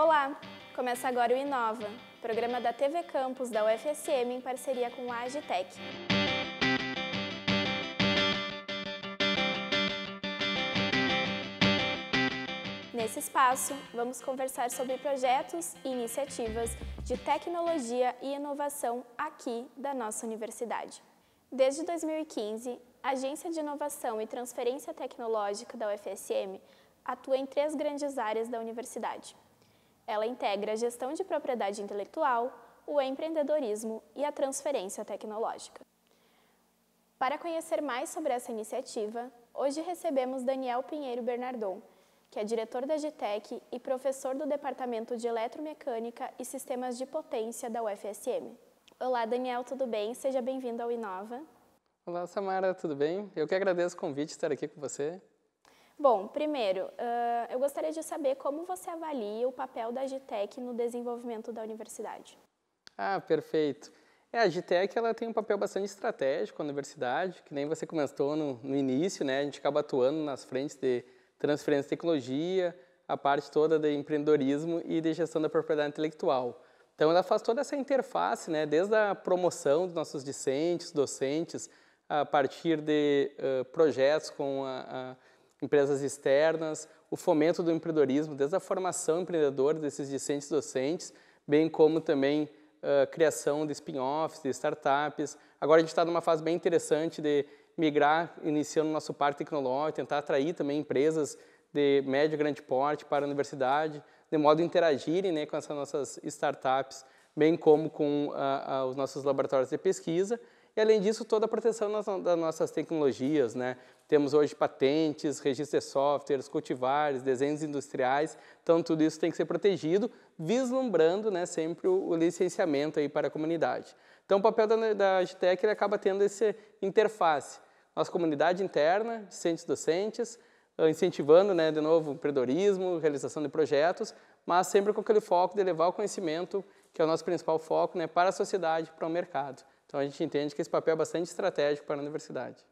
Olá! Começa agora o Inova, programa da TV Campus da UFSM em parceria com a Agitec. Nesse espaço, vamos conversar sobre projetos e iniciativas de tecnologia e inovação aqui da nossa universidade. Desde 2015, a Agência de Inovação e Transferência Tecnológica da UFSM atua em três grandes áreas da universidade: ela integra a gestão de propriedade intelectual, o empreendedorismo e a transferência tecnológica. Para conhecer mais sobre essa iniciativa, hoje recebemos Daniel Pinheiro Bernardon, que é diretor da GTEC e professor do Departamento de Eletromecânica e Sistemas de Potência da UFSM. Olá, Daniel, tudo bem? Seja bem-vindo ao Inova. Olá, Samara, tudo bem? Eu que agradeço o convite de estar aqui com você. Bom, primeiro, uh, eu gostaria de saber como você avalia o papel da Agitec no desenvolvimento da universidade. Ah, perfeito. É, a Agitec ela tem um papel bastante estratégico na universidade, que nem você comentou no, no início, né? A gente acaba atuando nas frentes de transferência de tecnologia, a parte toda de empreendedorismo e de gestão da propriedade intelectual. Então, ela faz toda essa interface, né? Desde a promoção dos nossos discentes, docentes, a partir de uh, projetos com a, a empresas externas, o fomento do empreendedorismo, desde a formação empreendedora desses discentes docentes, bem como também a criação de spin-offs, de startups. Agora a gente está numa fase bem interessante de migrar, iniciando nosso parque tecnológico, tentar atrair também empresas de médio e grande porte para a universidade, de modo a interagirem né, com essas nossas startups, bem como com os nossos laboratórios de pesquisa, e, além disso, toda a proteção das nossas tecnologias, né? Temos hoje patentes, registros de softwares, cultivares, desenhos industriais, então tudo isso tem que ser protegido, vislumbrando né, sempre o, licenciamento aí para a comunidade. Então o papel da, da Agitec ele acaba tendo essa interface, nossa comunidade interna, discentes docentes, ah, incentivando, né, de novo, o empreendedorismo, realização de projetos, mas sempre com aquele foco de levar o conhecimento, que é o nosso principal foco, né, para a sociedade, para o mercado. Então a gente entende que esse papel é bastante estratégico para a universidade.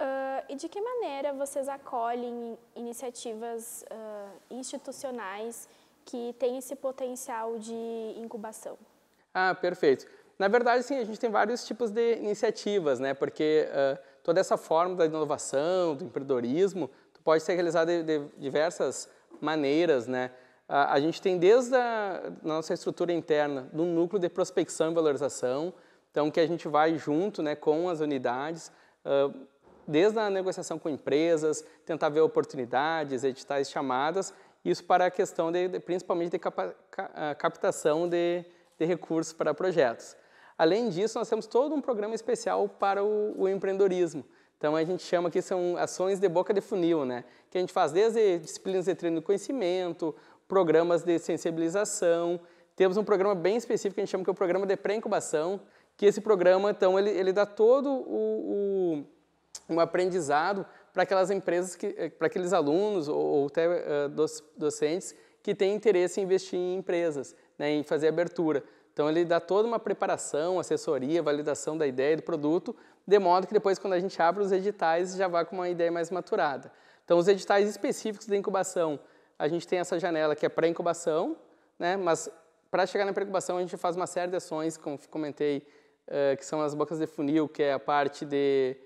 Uh, e de que maneira vocês acolhem iniciativas uh, institucionais que têm esse potencial de incubação? Ah, perfeito. Na verdade, sim, a gente tem vários tipos de iniciativas, né? Porque uh, toda essa forma da inovação, do empreendedorismo, pode ser realizada de, de diversas maneiras, né? a, a gente tem desde a nossa estrutura interna, do núcleo de prospecção e valorização, então que a gente vai junto né, com as unidades, uh, desde a negociação com empresas, tentar ver oportunidades, editais, chamadas, isso para a questão de, de principalmente de capa, ca, captação de, de recursos para projetos. Além disso, nós temos todo um programa especial para o, o, empreendedorismo. Então, a gente chama que são ações de boca de funil, né? Que a gente faz desde disciplinas de treino do conhecimento, programas de sensibilização, temos um programa bem específico que a gente chama que é o programa de pré-incubação, que esse programa, então, ele, ele dá todo o, o um aprendizado para aquelas empresas, eh, para aqueles alunos ou, ou até uh, doc, docentes que têm interesse em investir em empresas, né, em fazer abertura. Então, ele dá toda uma preparação, assessoria, validação da ideia do produto, de modo que depois, quando a gente abre os editais, já vá com uma ideia mais maturada. Então, os editais específicos da incubação a gente tem essa janela que é pré-incubação, né? mas para chegar na pré-incubação a gente faz uma série de ações, como comentei, uh, que são as bocas de funil, que é a parte de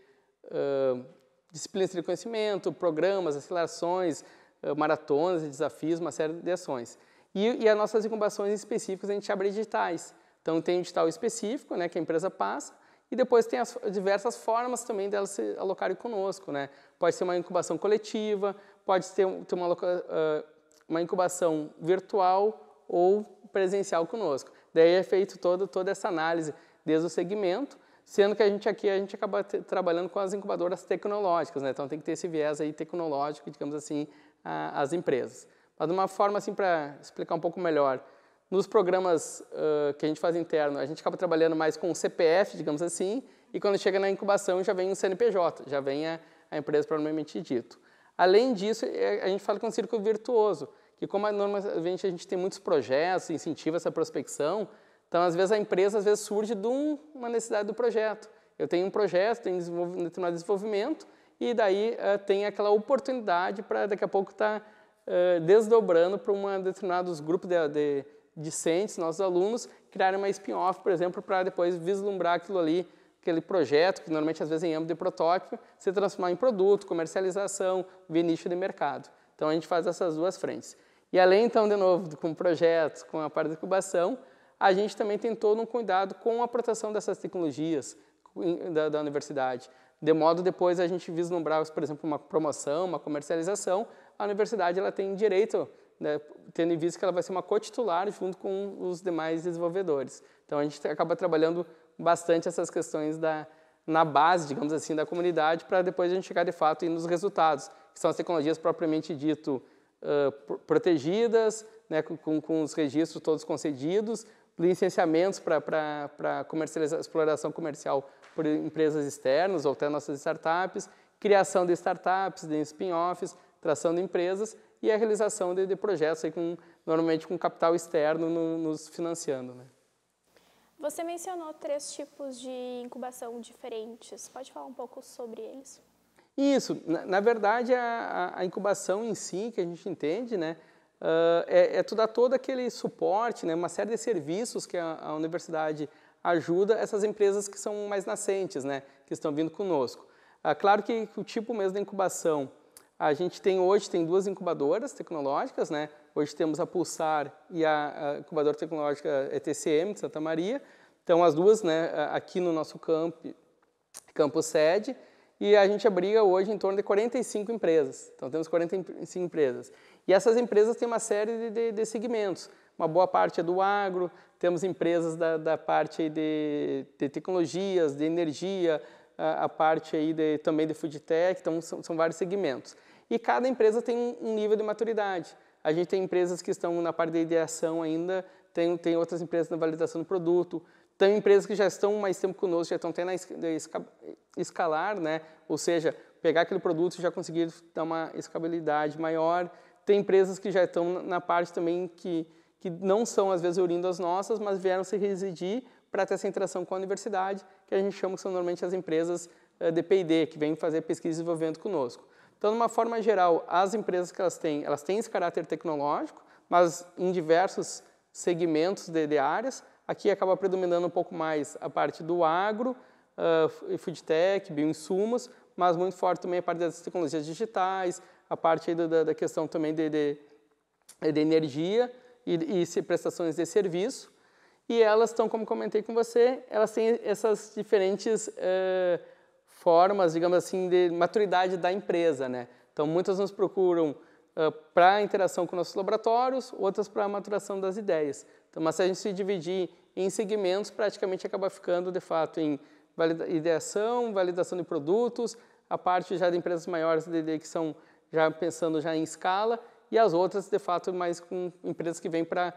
uh, disciplinas de conhecimento, programas, acelerações, uh, maratonas, desafios, uma série de ações. E, e as nossas incubações específicas a gente abre digitais. Então tem um digital específico né, que a empresa passa, e depois tem as diversas formas também delas se alocarem conosco, né? Pode ser uma incubação coletiva, pode ter, ter uma, uh, uma incubação virtual ou presencial conosco. Daí é feito todo, toda essa análise desde o segmento, sendo que a gente aqui a gente acaba trabalhando com as incubadoras tecnológicas, né? então tem que ter esse viés aí tecnológico, digamos assim, a, as empresas. Mas de uma forma assim para explicar um pouco melhor, nos programas uh, que a gente faz interno, a gente acaba trabalhando mais com o CPF, digamos assim, e quando chega na incubação já vem o CNPJ, já vem a, a empresa propriamente dito. Além disso, é, a gente fala que é um círculo virtuoso, que como normalmente a gente tem muitos projetos, incentiva essa prospecção, então às vezes a empresa às vezes surge de uma necessidade do projeto. Eu tenho um projeto, tenho um determinado desenvolvimento, e daí uh, tem aquela oportunidade para daqui a pouco estar tá, uh, desdobrando para um determinados grupos de, de discentes, nossos alunos, criarem uma spin-off, por exemplo, para depois vislumbrar aquilo ali aquele projeto, que normalmente às vezes em âmbito de protótipo, se transformar em produto, comercialização, ver nicho de mercado. Então a gente faz essas duas frentes. E além então, de novo, com projetos, com a parte de incubação, a gente também tem todo um cuidado com a proteção dessas tecnologias da, da universidade. De modo depois a gente vislumbrar, por exemplo, uma promoção, uma comercialização, a universidade ela tem direito né, tendo em vista que ela vai ser uma co-titular junto com os demais desenvolvedores. Então a gente acaba trabalhando bastante essas questões da, na base, digamos assim, da comunidade, para depois a gente chegar de fato nos resultados, que são as tecnologias propriamente dito uh, protegidas, né, com, com, os registros todos concedidos, licenciamentos para exploração comercial por empresas externas ou até nossas startups, criação de startups, de spin-offs, tração de empresas e a realização de, de projetos aí com, normalmente com capital externo no, nos financiando. Né. Você mencionou três tipos de incubação diferentes. Pode falar um pouco sobre eles? Isso. Na, na verdade, a, a, incubação em si, que a gente entende, né, uh, é, é toda dar todo aquele suporte, né, uma série de serviços que a, a, universidade ajuda essas empresas que são mais nascentes, né, que estão vindo conosco. Uh, claro que o tipo mesmo da incubação, a gente tem hoje tem duas incubadoras tecnológicas, né, Hoje temos a Pulsar e a, incubadora tecnológica ETCM de Santa Maria. Então, as duas né, aqui no nosso campo, campo sede. E a gente abriga hoje em torno de 45 empresas. Então, temos 45 empresas. E essas empresas têm uma série de, de, de segmentos. Uma boa parte é do agro, temos empresas da, da parte de, de tecnologias, de energia, a, a, parte aí de, também de food tech, então são, são vários segmentos. E cada empresa tem um nível de maturidade. A gente tem empresas que estão na parte da ideação ainda, tem, tem outras empresas na validação do produto, tem empresas que já estão mais tempo conosco, já estão tendo a escalar, né? ou seja, pegar aquele produto e já conseguir dar uma escalabilidade maior. Tem empresas que já estão na parte também que, que não são, às vezes, orindo as nossas, mas vieram se residir para ter essa interação com a universidade, que a gente chama que são normalmente as empresas eh, de P&D, que vêm fazer pesquisa e desenvolvimento conosco. Então, de uma forma geral, as empresas que elas têm, elas têm esse caráter tecnológico, mas em diversos segmentos de, de áreas, aqui acaba predominando um pouco mais a parte do agro, uh, ah, foodtech, bioinsumos, mas muito forte também a parte das tecnologias digitais, a parte da, da, questão também de, de, de energia e, e prestações de serviço. E elas estão, como comentei com você, elas têm essas diferentes... Uh, formas, digamos assim, de maturidade da empresa, né? Então, muitas nos procuram uh, para interação com nossos laboratórios, outras para a maturação das ideias. Então, mas se a gente se dividir em segmentos, praticamente acaba ficando, de fato, em valida ideação, validação de produtos, a parte já de empresas maiores que são já pensando já em escala e as outras, de fato, mais com empresas que vêm para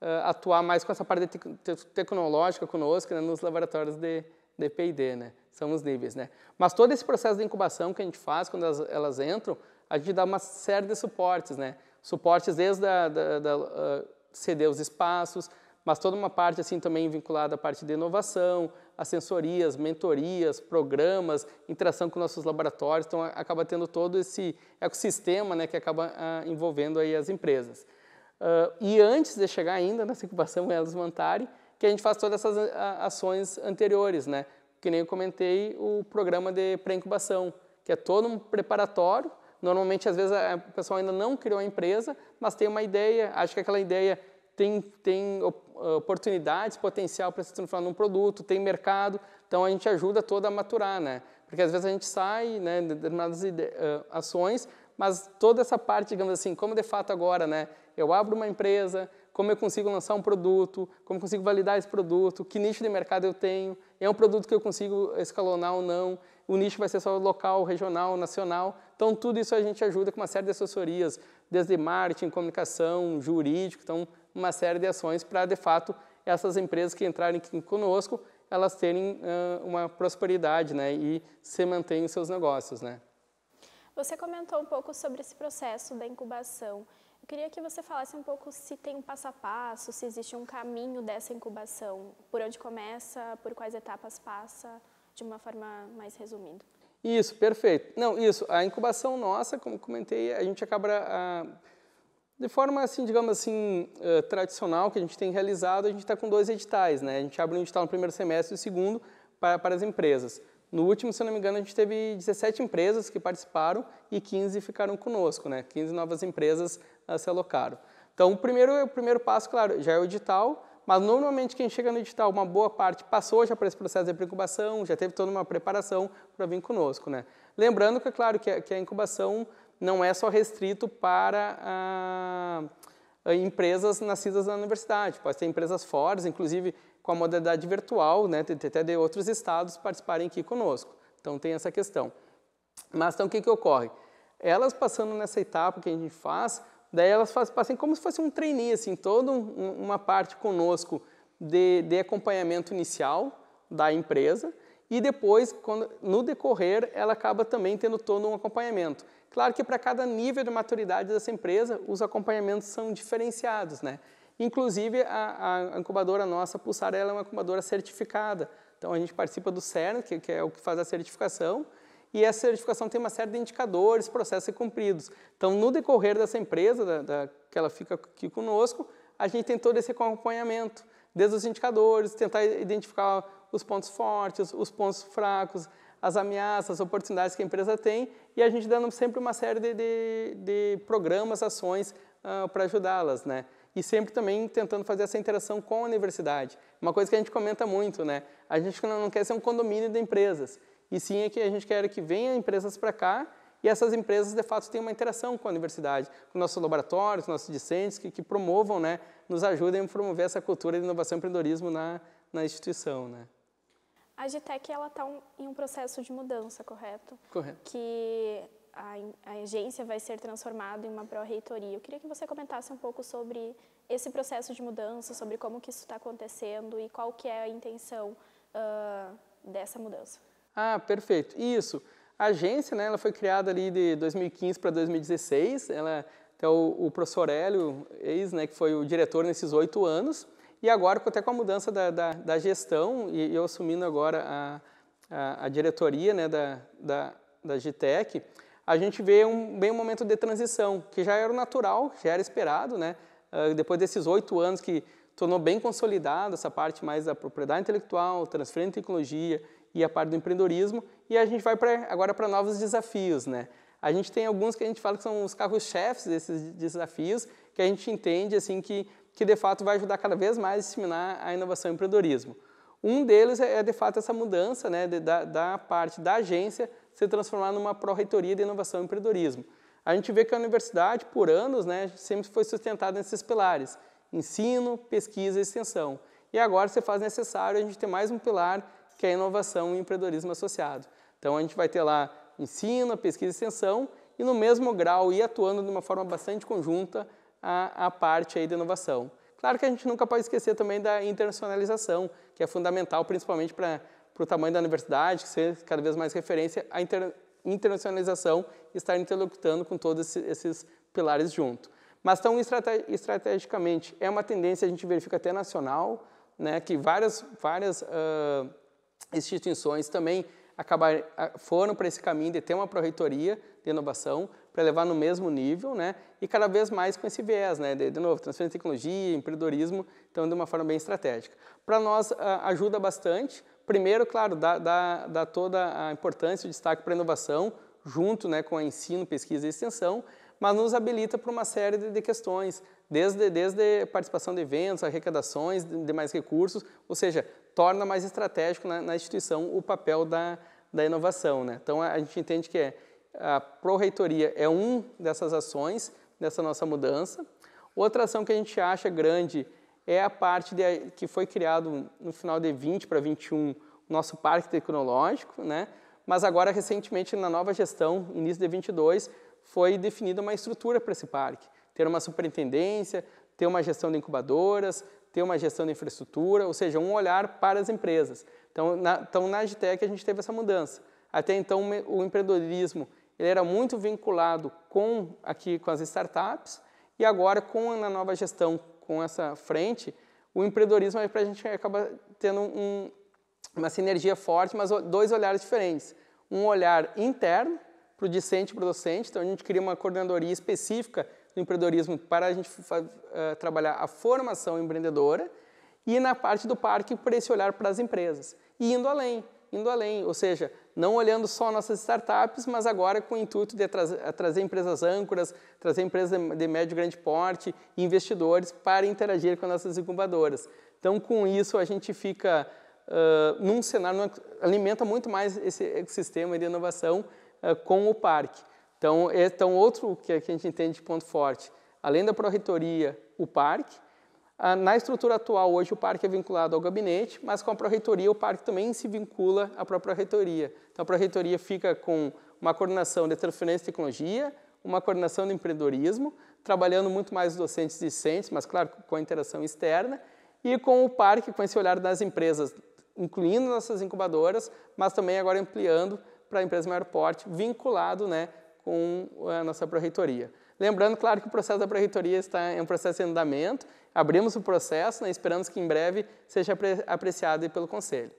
uh, atuar mais com essa parte te te tecnológica conosco, né, nos laboratórios de, de P&D, né? são os níveis, né? Mas todo esse processo de incubação que a gente faz quando elas, elas entram, a gente dá uma série de suportes, né? Suportes desde a, da, da, uh, ceder os espaços, mas toda uma parte assim também vinculada à parte de inovação, assessorias, mentorias, programas, interação com nossos laboratórios, então acaba tendo todo esse ecossistema né, que acaba ah, envolvendo aí as empresas. Uh, e antes de chegar ainda nessa incubação elas montarem, que a gente faz todas essas ações anteriores, né? que nem eu comentei, o programa de pré-incubação, que é todo um preparatório. Normalmente, às vezes, a, o pessoal ainda não criou a empresa, mas tem uma ideia, acho que aquela ideia tem, tem eh, oportunidades, potencial para se transformar num produto, tem mercado, então a gente ajuda toda a maturar, né? Porque às vezes a gente sai né, de determinadas eh, ações, mas toda essa parte, digamos assim, como de fato agora, né? Eu abro uma empresa, como eu consigo lançar um produto, como eu consigo validar esse produto, que nicho de mercado eu tenho, é um produto que eu consigo escalonar ou não, o nicho vai ser só local, regional, nacional. Então, tudo isso a gente ajuda com uma série de assessorias, desde marketing, comunicação, jurídico, então, uma série de ações para, de fato, essas empresas que entrarem aqui conosco, elas terem uh, uma prosperidade né, e se mantenham os seus negócios. Né? Você comentou um pouco sobre esse processo da incubação. Eu queria que você falasse um pouco se tem um passo a passo, se existe um caminho dessa incubação, por onde começa, por quais etapas passa, de uma forma mais resumida. Isso, perfeito. Não, isso, a incubação nossa, como comentei, a gente acaba a, ah, de forma assim, digamos assim, uh, tradicional que a gente tem realizado, a gente está com dois editais, né? A gente abre um edital no primeiro semestre e o segundo para, para as empresas. No último, se não me engano, a gente teve 17 empresas que participaram e 15 ficaram conosco, né? 15 novas empresas a se alocaram. Então, o primeiro, o primeiro passo, claro, já é o edital, mas normalmente quem chega no edital, uma boa parte passou já para esse processo de pré-incubação, já teve toda uma preparação para vir conosco. Né? Lembrando que, é claro, que a, que a incubação não é só restrito para a, ah, a empresas nascidas na universidade, pode ter empresas fora, inclusive com a modalidade virtual, né? tem até de outros estados participarem aqui conosco. Então tem essa questão. Mas então o que, que ocorre? Elas passando nessa etapa que a gente faz, Daí elas fazem, passam como se fosse um treininho, assim, toda um, uma parte conosco de, de acompanhamento inicial da empresa e depois, quando, no decorrer, ela acaba também tendo todo um acompanhamento. Claro que para cada nível de maturidade dessa empresa, os acompanhamentos são diferenciados, né? Inclusive, a, a incubadora nossa, a Pulsar, ela é uma incubadora certificada. Então, a gente participa do CERN, que, que é o que faz a certificação, e essa certificação tem uma série de indicadores, processos a cumpridos. Então, no decorrer dessa empresa, da, da, que ela fica aqui conosco, a gente tem todo esse acompanhamento, desde os indicadores, tentar identificar os pontos fortes, os pontos fracos, as ameaças, as oportunidades que a empresa tem e a gente dando sempre uma série de, de, de programas, ações uh, para ajudá-las, né? E sempre também tentando fazer essa interação com a universidade. Uma coisa que a gente comenta muito, né? A gente não quer ser um condomínio de empresas e sim é que a gente quer que venham empresas para cá e essas empresas, de fato, tenham uma interação com a universidade, com nossos laboratórios, nossos discentes, que, que promovam, né, nos ajudem a promover essa cultura de inovação e empreendedorismo na, na instituição. Né. A Agitec está um, em um processo de mudança, correto? Correto. Que a, a agência vai ser transformada em uma pró-reitoria. Eu queria que você comentasse um pouco sobre esse processo de mudança, sobre como que isso está acontecendo e qual que é a intenção uh, dessa mudança. Ah, perfeito. Isso. A agência, né, ela foi criada ali de 2015 para 2016. Ela, então, o, o professor Hélio, ex, né, que foi o diretor nesses oito anos. E agora, até com a mudança da, da, da gestão, e, e eu assumindo agora a, a, a, diretoria né, da, da, da GTEC, a gente vê um, bem um momento de transição, que já era natural, já era esperado, né? Uh, depois desses oito anos que tornou bem consolidada essa parte mais da propriedade intelectual, transferência de tecnologia e a parte do empreendedorismo. E a gente vai pra, agora para novos desafios, né? A gente tem alguns que a gente fala que são os carros-chefes desses desafios, que a gente entende assim que, que de fato vai ajudar cada vez mais a disseminar a inovação e o empreendedorismo. Um deles é, é, de fato, essa mudança né, de, da, da, parte da agência se transformar numa pró-reitoria de inovação e empreendedorismo. A gente vê que a universidade, por anos, né, sempre foi sustentada nesses pilares, ensino, pesquisa e extensão. E agora se faz necessário a gente ter mais um pilar que é a inovação e empreendedorismo associado. Então a gente vai ter lá ensino, pesquisa e extensão e no mesmo grau e atuando de uma forma bastante conjunta a, a parte aí da inovação. Claro que a gente nunca pode esquecer também da internacionalização, que é fundamental principalmente para o tamanho da universidade, que ser cada vez mais referência, a inter, internacionalização estar interlocutando com todos esses pilares junto. Mas tão estrate, estrategicamente, é uma tendência, a gente verifica até nacional, né, que várias, várias uh, instituições também acabar, foram para esse caminho de ter uma proreitoria de inovação para levar no mesmo nível, né? E cada vez mais com esse viés, né? De, de novo, transferência de tecnologia, empreendedorismo, então de uma forma bem estratégica. Para nós ajuda bastante. Primeiro, claro, dá, dá, dá toda a importância e o destaque para a inovação, junto né, com a ensino, pesquisa e extensão, mas nos habilita para uma série de, de questões, desde, desde participação de eventos, arrecadações demais de recursos, ou seja, torna mais estratégico na, na instituição o papel da, da inovação. Né? Então, a gente entende que é, a reitoria é uma dessas ações, dessa nossa mudança. Outra ação que a gente acha grande é a parte de, que foi criado no final de 20 para 21, nosso parque tecnológico, né? mas agora, recentemente, na nova gestão, início de 22, foi definida uma estrutura para esse parque. Ter uma superintendência, ter uma gestão de incubadoras, ter uma gestão da infraestrutura, ou seja, um olhar para as empresas. Então, na, então, na Agitec a gente teve essa mudança. Até então, o empreendedorismo ele era muito vinculado com aqui com as startups e agora com a nova gestão com essa frente o empreendedorismo é para a gente acaba tendo um, uma sinergia forte mas dois olhares diferentes um olhar interno para o discente e para o docente então a gente cria uma coordenadoria específica do empreendedorismo para a gente uh, trabalhar a formação empreendedora e na parte do parque para esse olhar para as empresas. E indo além, indo além, ou seja, não olhando só nossas startups, mas agora com o intuito de trazer, eh, trazer empresas âncoras, trazer empresas de, médio e grande porte, investidores para interagir com nossas incubadoras. Então, com isso, a gente fica uh, num cenário, alimenta muito mais esse ecossistema de inovação uh, com o parque. Então, então outro que a gente entende de ponto forte, além da pró-reitoria, o parque. Ah, na estrutura atual, hoje o parque é vinculado ao gabinete, mas com a pró-reitoria o parque também se vincula à própria reitoria. Então a pró-reitoria fica com uma coordenação de transferência de tecnologia, uma coordenação de empreendedorismo, trabalhando muito mais docentes e discentes, mas claro, com a interação externa, e com o parque, com esse olhar das empresas, incluindo nossas incubadoras, mas também agora ampliando para a empresa maior porte, vinculado né, com eh, a nossa pró-reitoria. Lembrando, claro, que o processo da pró-reitoria está é um processo em andamento, abrimos o processo, né, esperamos que em breve seja apreciado pelo Conselho.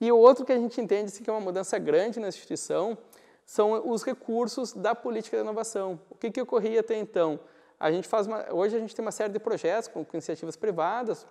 E o outro que a gente entende assim, que é uma mudança grande na instituição são os recursos da política de inovação. O que, que ocorria até então? A gente faz uma, hoje a gente tem uma série de projetos com, com iniciativas privadas,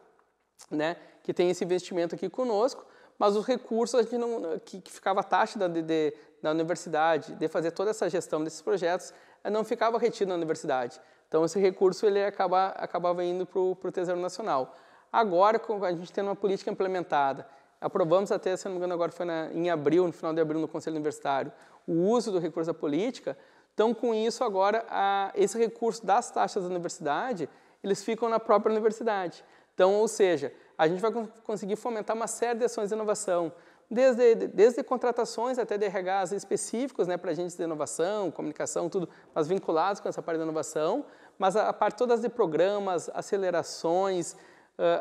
né, que tem esse investimento aqui conosco, mas os recursos a gente não, que, que ficava a taxa da, de, da universidade, de fazer toda essa gestão desses projetos, eh, não ficava retido na universidade. Então esse recurso ele acaba, acabava indo para o Tesouro Nacional. Agora, a gente tem uma política implementada, aprovamos até, se não me engano, agora foi na, em abril, no final de abril, no Conselho Universitário, o uso do recurso da política. Então, com isso, agora, a, esse recurso das taxas da universidade, eles ficam na própria universidade. Então, ou seja, a gente vai conseguir fomentar uma série de ações de inovação, desde, desde contratações até DRHs específicos né, para agentes de inovação, comunicação, tudo, mas vinculados com essa parte da inovação, mas a, a parte todas de programas, acelerações,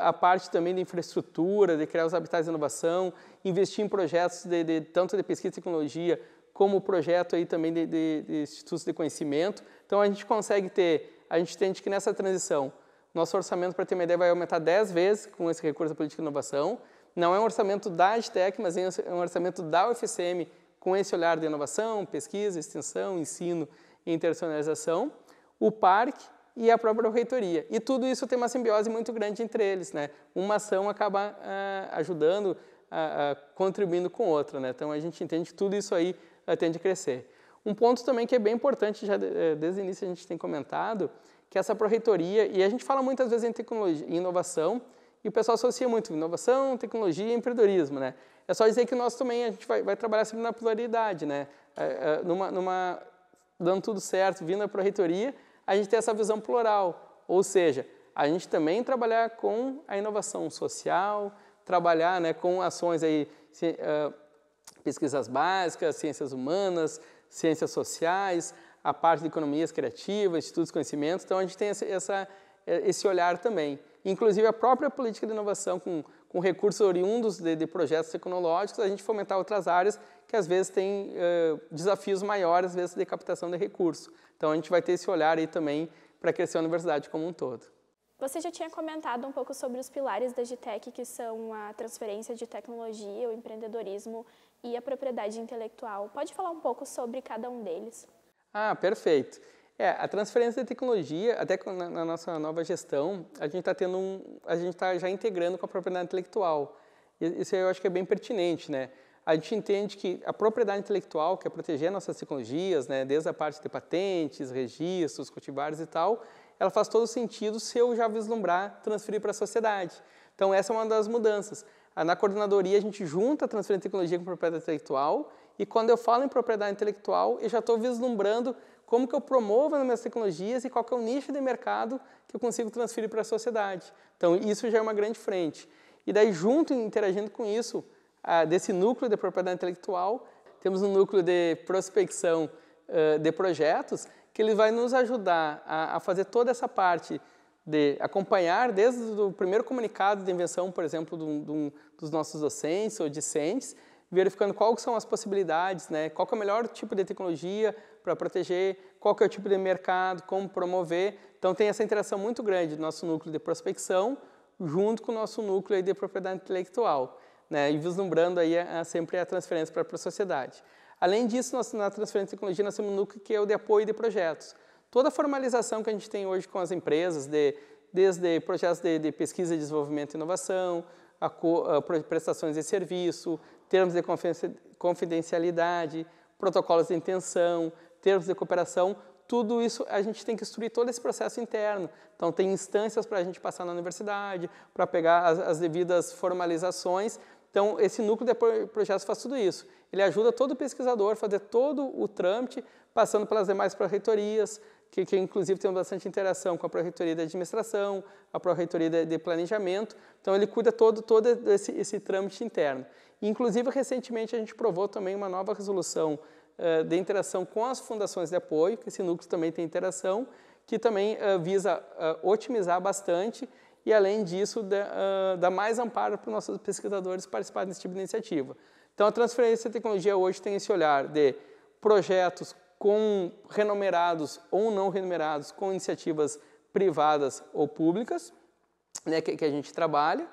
a parte também de infraestrutura, de criar os habitats de inovação, investir em projetos de, de tanto de pesquisa e tecnologia como projeto aí também de, de, de institutos de conhecimento. Então a gente consegue ter, a gente entende que nessa transição nosso orçamento, para ter uma ideia, vai aumentar 10 vezes com esse recurso da política de inovação. Não é um orçamento da Agtech, mas é, é um orçamento da UFSM com esse olhar de inovação, pesquisa, extensão, ensino e internacionalização. O parque e a própria reitoria. E tudo isso tem uma simbiose muito grande entre eles. Né? Uma ação acaba ah, ajudando, ah, ah, contribuindo com outra. Né? Então, a gente entende que tudo isso aí tende a crescer. Um ponto também que é bem importante, já eh, desde o início a gente tem comentado, que é essa proreitoria, e a gente fala muitas vezes em tecnologia e inovação, e o pessoal associa muito inovação, tecnologia e empreendedorismo, né? É só dizer que nós também, a gente vai, vai trabalhar sempre na pluralidade, né? É, é, numa, numa, dando tudo certo, vindo à proreitoria, a gente tem essa visão plural, ou seja, a gente também trabalhar com a inovação social, trabalhar né, com ações aí, se, uh, pesquisas básicas, ciências humanas, ciências sociais, a parte de economias criativas, institutos de conhecimento, então a gente tem essa, essa, é, esse olhar também. Inclusive a própria política de inovação com, com recursos oriundos de, de, projetos tecnológicos, a gente fomentar outras áreas que às vezes têm uh, desafios maiores, às vezes de captação de recursos. Então a gente vai ter esse olhar aí também para crescer a universidade como um todo. Você já tinha comentado um pouco sobre os pilares da GTEC, que são a transferência de tecnologia, o empreendedorismo e a propriedade intelectual. Pode falar um pouco sobre cada um deles? Ah, perfeito. É, a transferência de tecnologia, até na, nossa nova gestão, a gente está tendo um, a gente está já integrando com a propriedade intelectual. Isso eu acho que é bem pertinente, né? A gente entende que a propriedade intelectual, que é proteger nossas tecnologias, né, desde a parte de patentes, registros, cultivares e tal, ela faz todo sentido se eu já vislumbrar transferir para a sociedade. Então essa é uma das mudanças. Na coordenadoria a gente junta a transferência de tecnologia com a propriedade intelectual e quando eu falo em propriedade intelectual, eu já estou vislumbrando como que eu promovo as minhas tecnologias e qual que é o nicho de mercado que eu consigo transferir para a sociedade. Então, isso já é uma grande frente. E daí, junto, interagindo com isso, ah, desse núcleo de propriedade intelectual, temos um núcleo de prospecção ah, de projetos que ele vai nos ajudar a fazer toda essa parte de acompanhar desde o primeiro comunicado de invenção, por exemplo, dos nossos docentes ou discentes, verificando quais são as possibilidades, né? qual é o melhor tipo de tecnologia para proteger, qual é o tipo de mercado, como promover. Então tem essa interação muito grande do nosso núcleo de prospecção junto com o nosso núcleo de propriedade intelectual, né? e vislumbrando aí a, a, sempre a transferência para a sociedade. Além disso, nós, na transferência de tecnologia, nós temos um núcleo que é o de apoio de projetos. Toda a formalização que a gente tem hoje com as empresas, de, desde projetos de, de pesquisa, desenvolvimento e inovação, a, a prestações de serviço, termos de confidencialidade, protocolos de intenção, termos de cooperação, tudo isso a gente tem que instruir todo esse processo interno. Então, tem instâncias para a gente passar na universidade, para pegar as, as, devidas formalizações. Então, esse núcleo de projetos faz tudo isso. Ele ajuda todo pesquisador a fazer todo o trâmite, passando pelas demais pró-reitorias, que, que, inclusive tem bastante interação com a pró-reitoria de administração, a pró-reitoria de, de, planejamento. Então, ele cuida todo, todo esse, esse trâmite interno. Inclusive, recentemente a gente provou também uma nova resolução uh, de interação com as fundações de apoio, que esse núcleo também tem interação, que também uh, visa uh, otimizar bastante e, além disso, dá, ah, dá mais amparo para os nossos pesquisadores participarem desse tipo de iniciativa. Então, a transferência de tecnologia hoje tem esse olhar de projetos com renumerados ou não renumerados, com iniciativas privadas ou públicas, né, que, que a gente trabalha,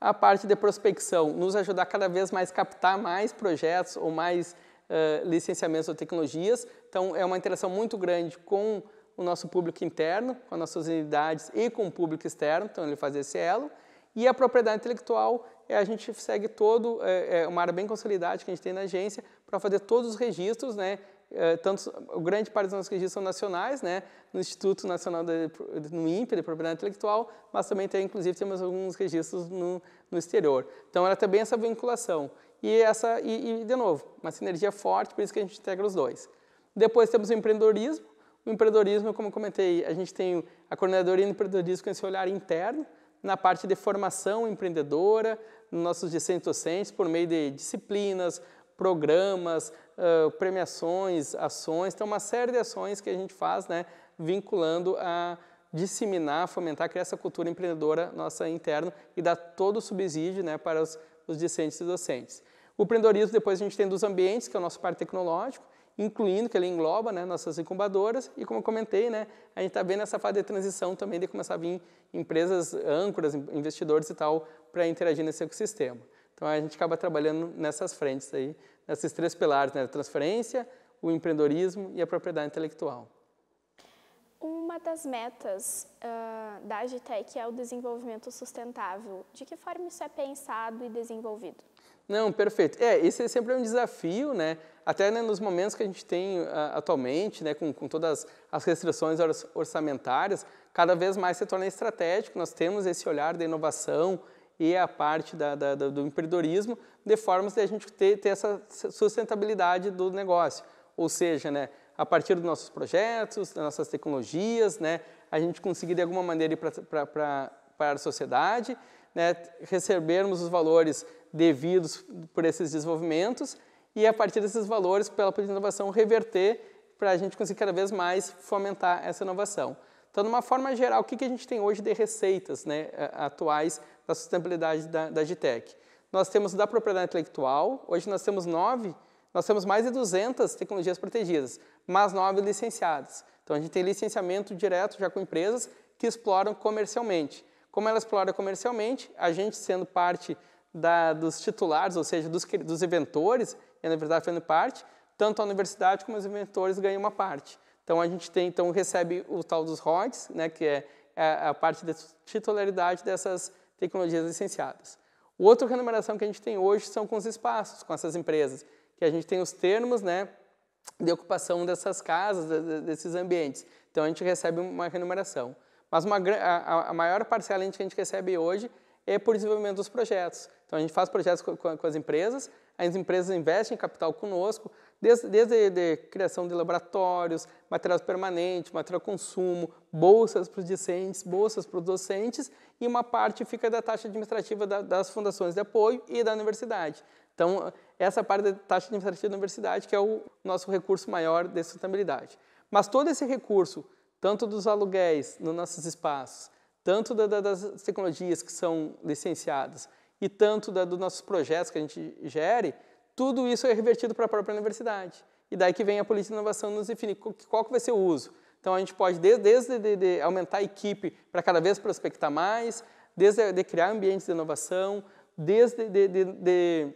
a parte de prospecção nos ajudar cada vez mais a captar mais projetos ou mais uh, licenciamentos ou tecnologias. Então, é uma interação muito grande com o nosso público interno, com as nossas unidades e com o público externo, então ele faz esse elo. E a propriedade intelectual, é, a gente segue todo, é, é uma área bem consolidada que a gente tem na agência, para fazer todos os registros né, é, tanto, grande parte dos nossos registros são nacionais, né, no Instituto Nacional, de, no INPE, de Propriedade Intelectual, mas também tem, inclusive, temos alguns registros no, no exterior. Então, ela também essa vinculação. E, essa, e, e, de novo, uma sinergia forte, por isso que a gente integra os dois. Depois temos o empreendedorismo. O empreendedorismo, como comentei, a gente tem a coordenadoria do empreendedorismo com esse olhar interno, na parte de formação empreendedora, nos nossos discentes docentes, por meio de disciplinas, programas, uh, premiações, ações, tem uma série de ações que a gente faz, né, vinculando a disseminar, fomentar, criar essa cultura empreendedora nossa interna e dar todo o subsídio né, para os, os discentes e docentes. O empreendedorismo depois a gente tem dos ambientes, que é o nosso par tecnológico, incluindo, que ele engloba né, nossas incubadoras, e como eu comentei, né, a gente está vendo essa fase de transição também de começar a vir empresas âncoras, investidores e tal, para interagir nesse ecossistema. Então a gente acaba trabalhando nessas frentes aí esses três pilares, né? a transferência, o empreendedorismo e a propriedade intelectual. Uma das metas uh, da Agitec é o desenvolvimento sustentável. De que forma isso é pensado e desenvolvido? Não, perfeito. É, esse é sempre é um desafio, né? Até né, nos momentos que a gente tem uh, atualmente, né, com, com todas as restrições orçamentárias, cada vez mais se torna estratégico. Nós temos esse olhar da inovação, e a parte da, da, do empreendedorismo, de formas de a gente ter, ter essa sustentabilidade do negócio. Ou seja, né, a partir dos nossos projetos, das nossas tecnologias, né, a gente conseguir de alguma maneira ir para a sociedade, né, recebermos os valores devidos por esses desenvolvimentos e a partir desses valores, pela inovação, reverter para a gente conseguir cada vez mais fomentar essa inovação. Então, de uma forma geral, o que, que a gente tem hoje de receitas né, atuais da sustentabilidade da, da GTEC. Nós temos da propriedade intelectual, hoje nós temos nove, nós temos mais de 200 tecnologias protegidas, mas nove licenciadas. Então a gente tem licenciamento direto já com empresas que exploram comercialmente. Como ela explora comercialmente, a gente sendo parte da, dos titulares, ou seja, dos, dos inventores, e a universidade fazendo parte, tanto a universidade como os inventores ganham uma parte. Então a gente tem, então recebe o tal dos RODs, né, que é a, é a parte da titularidade dessas tecnologias licenciadas. Outra remuneração que a gente tem hoje são com os espaços, com essas empresas, que a gente tem os termos né, de ocupação dessas casas, desses ambientes. Então a gente recebe uma remuneração. Mas uma, a, a, maior parcela que a gente recebe hoje é por desenvolvimento dos projetos. Então a gente faz projetos com, com, com as empresas, as empresas investem capital conosco, desde, desde de criação de laboratórios, material permanente, material consumo, bolsas para os discentes, bolsas para os docentes e uma parte fica da taxa administrativa da, das fundações de apoio e da universidade. Então, essa parte da taxa administrativa da universidade que é o nosso recurso maior de sustentabilidade. Mas todo esse recurso, tanto dos aluguéis nos nossos espaços, tanto da, da, das tecnologias que são licenciadas e tanto da, dos nossos projetos que a gente gere, tudo isso é revertido para a própria universidade. E daí que vem a política de inovação nos define qual que vai ser o uso. Então a gente pode desde, desde de, de aumentar a equipe para cada vez prospectar mais, desde de criar ambientes de inovação, desde de, de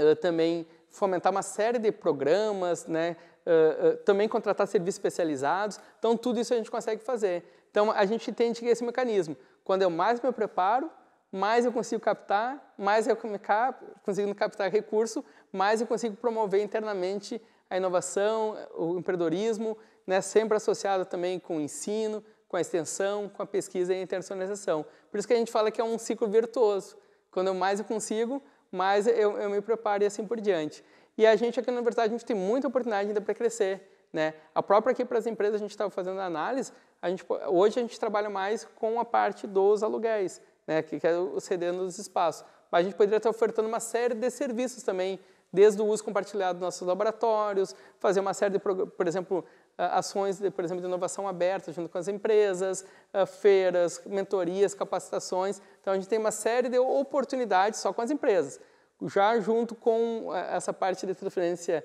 uh, também fomentar uma série de programas, né? Uh, uh, também contratar serviços especializados. Então tudo isso a gente consegue fazer. Então a gente entende que esse é mecanismo, quando eu mais me preparo, mais eu consigo captar, mais eu consigo captar recurso, mais eu consigo promover internamente a inovação, o empreendedorismo né, sempre associada também com o ensino, com a extensão, com a pesquisa e a internacionalização. Por isso que a gente fala que é um ciclo virtuoso. Quando mais eu consigo, mais eu, eu me preparo e assim por diante. E a gente aqui na universidade, a gente tem muita oportunidade ainda para crescer. Né? A própria aqui para as empresas, a gente estava fazendo análise, a gente, hoje a gente trabalha mais com a parte dos aluguéis, né? que, que é o cedendo dos espaços. Mas a gente poderia estar ofertando uma série de serviços também, desde o uso compartilhado dos nossos laboratórios, fazer uma série de, por exemplo, ah, ações, de, por exemplo, de inovação aberta junto com as empresas, ah, feiras, mentorias, capacitações. Então, a gente tem uma série de oportunidades só com as empresas. Já junto com ah, essa parte de transferência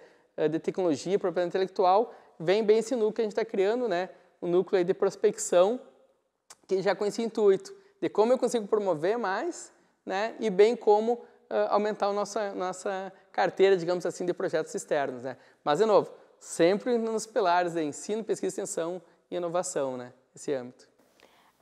de tecnologia, propriedade intelectual, vem bem esse núcleo que a gente está criando, né? o núcleo de prospecção, que já com esse intuito de como eu consigo promover mais né? e bem como uh, aumentar a nossa, nossa carteira, digamos assim, de projetos externos. Né? Mas, de novo, sempre nos pilares de né? ensino, pesquisa, extensão e inovação, né? Esse âmbito.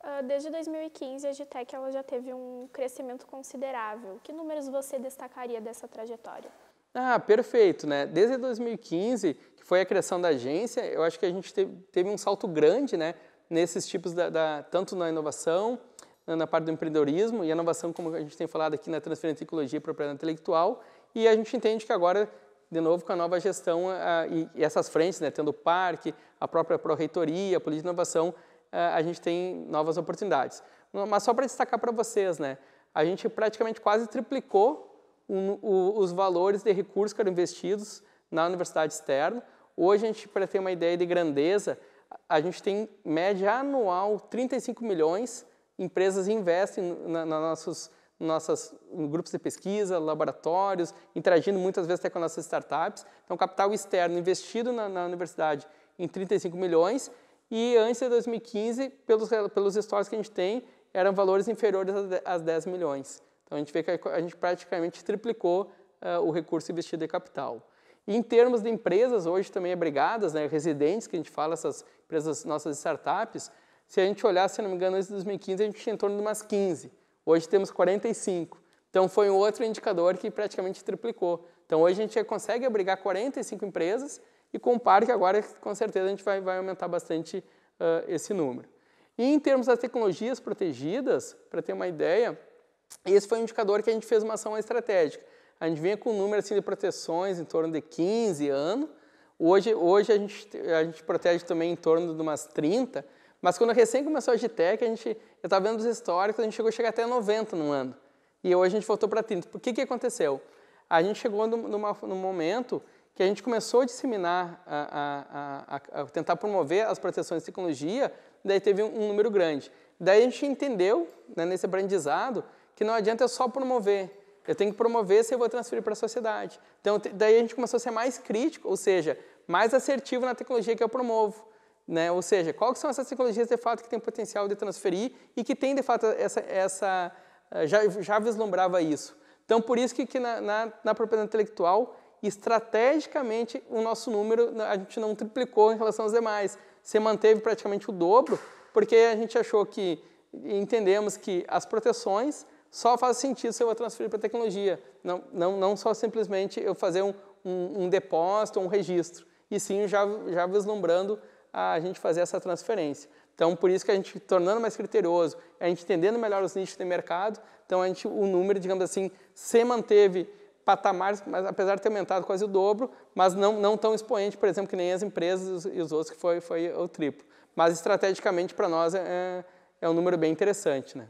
Ah, desde 2015, a Agitec ela já teve um crescimento considerável. Que números você destacaria dessa trajetória? Ah, perfeito, né? Desde 2015, que foi a criação da agência, eu acho que a gente teve, um salto grande, né? Nesses tipos da, da tanto na inovação, na parte do empreendedorismo e inovação, como a gente tem falado aqui na transferência de tecnologia e propriedade intelectual. E a gente entende que agora de novo, com a nova gestão a, ah, e, e, essas frentes, né, tendo o parque, a própria Pró-Reitoria, a Política de Inovação, a, ah, a gente tem novas oportunidades. Mas só para destacar para vocês, né, a gente praticamente quase triplicou o, os valores de recursos que eram investidos na universidade externa. Hoje, a gente, para ter uma ideia de grandeza, a gente tem média anual 35 milhões, empresas investem na, na nossos nossos grupos de pesquisa, laboratórios, interagindo muitas vezes até com nossas startups. Então, capital externo investido na, na universidade em 35 milhões e antes de 2015, pelos, pelos históricos que a gente tem, eram valores inferiores a 10 milhões. Então, a gente vê que a gente praticamente triplicou uh, o recurso investido em capital. E em termos de empresas, hoje também abrigadas, né, residentes, que a gente fala, essas empresas, nossas startups, se a gente olhar, se não me engano, antes de 2015, a gente tinha em torno de umas 15 Hoje temos 45. Então foi um outro indicador que praticamente triplicou. Então hoje a gente consegue abrigar 45 empresas e com o parque agora com certeza a gente vai, vai aumentar bastante uh, esse número. E em termos das tecnologias protegidas, para ter uma ideia, esse foi um indicador que a gente fez uma ação estratégica. A gente vinha com um número assim, de proteções em torno de 15 anos. Hoje, hoje a, gente, a gente protege também em torno de umas 30, mas quando recém começou a Agitec, a gente, eu estava vendo os históricos, a gente chegou a chegar até 90 no ano. E hoje a gente voltou para 30. Por que, que aconteceu? A gente chegou num, numa, num momento que a gente começou a disseminar, a, a, a, a, tentar promover as proteções de tecnologia, daí teve um, um número grande. Daí a gente entendeu, né, nesse aprendizado, que não adianta eu só promover, eu tenho que promover se eu vou transferir para a sociedade. Então, daí a gente começou a ser mais crítico, ou seja, mais assertivo na tecnologia que eu promovo. Né? Ou seja, quais são essas tecnologias de fato que têm potencial de transferir e que tem de fato essa, essa eh, já, já vislumbrava isso. Então, por isso que, que na, na, na, propriedade intelectual, estrategicamente, o nosso número a gente não triplicou em relação aos demais. Se manteve praticamente o dobro, porque a gente achou que, entendemos que as proteções só faz sentido se eu vou transferir para a tecnologia. Não, não, não só simplesmente eu fazer um, um, um depósito, um registro. E sim, já, já vislumbrando a gente fazer essa transferência. Então, por isso que a gente tornando mais criterioso, a gente entendendo melhor os nichos de mercado, então a gente, o número, digamos assim, se manteve patamares, mas apesar de ter aumentado quase o dobro, mas não, não tão expoente, por exemplo, que nem as empresas e os outros, que foi, foi o triplo. Mas estrategicamente, para nós, é, é um número bem interessante. Né?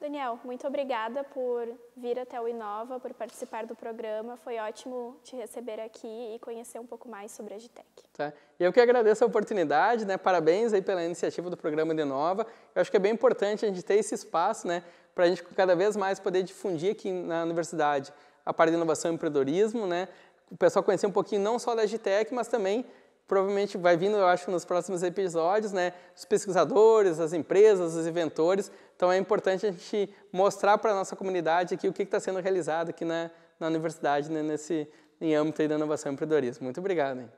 Daniel, muito obrigada por vir até o Inova, por participar do programa. Foi ótimo te receber aqui e conhecer um pouco mais sobre a Agitec. Tá. Eu que agradeço a oportunidade, né? Parabéns aí pela iniciativa do programa de Inova. Eu acho que é bem importante a gente ter esse espaço, né, para a gente cada vez mais poder difundir aqui na universidade a parte de inovação e empreendedorismo, né? O pessoal conhecer um pouquinho não só da Agitec, mas também provavelmente vai vindo, eu acho, nos próximos episódios, né? Os pesquisadores, as empresas, os inventores. Então é importante a gente mostrar para a nossa comunidade aqui o que está sendo realizado aqui na, na universidade, né? nesse em âmbito da inovação e empreendedorismo. Muito obrigado. Hein?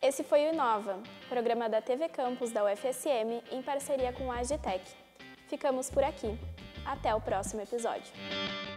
Esse foi o Inova, programa da TV Campus da UFSM em parceria com a Agitec. Ficamos por aqui. Até o próximo episódio.